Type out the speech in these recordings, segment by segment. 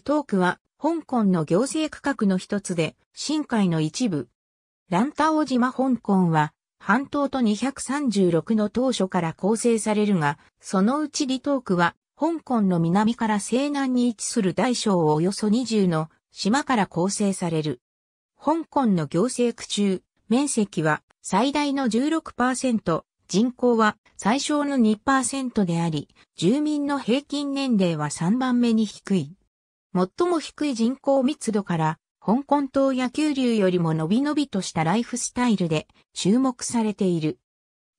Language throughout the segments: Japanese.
トー区は、香港の行政区画の一つで、深海の一部。ランタオ島香港は、半島と236の島所から構成されるが、そのうちトー区は、香港の南から西南に位置する大小およそ20の島から構成される。香港の行政区中、面積は最大の16%、人口は最小の2%であり、住民の平均年齢は3番目に低い。最も低い人口密度から、香港島や九龍よりも伸び伸びとしたライフスタイルで注目されている。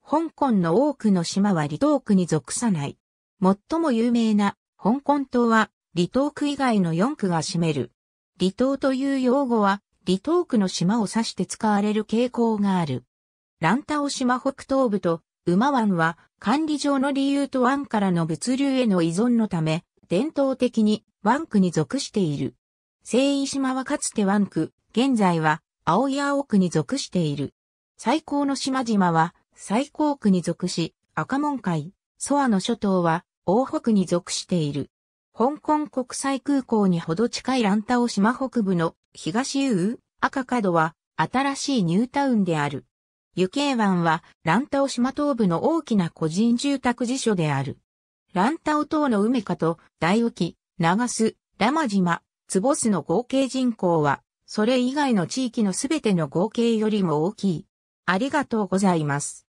香港の多くの島は離島区に属さない。最も有名な香港島は離島区以外の4区が占める。離島という用語は離島区の島を指して使われる傾向がある。ランタオ島北東部と馬湾は管理上の理由と湾からの物流への依存のため伝統的に湾区に属している。聖井島はかつて湾区、現在は青い青区に属している。最高の島々は最高区に属し、赤門海、ソアの諸島は大北に属している。香港国際空港にほど近いランタオ島北部の東遊赤角は新しいニュータウンである。湯慶湾はランタオ島東部の大きな個人住宅辞所である。ランタオ島の梅花と大沖、長須、ラマ島、ボスの合計人口は、それ以外の地域のすべての合計よりも大きい。ありがとうございます。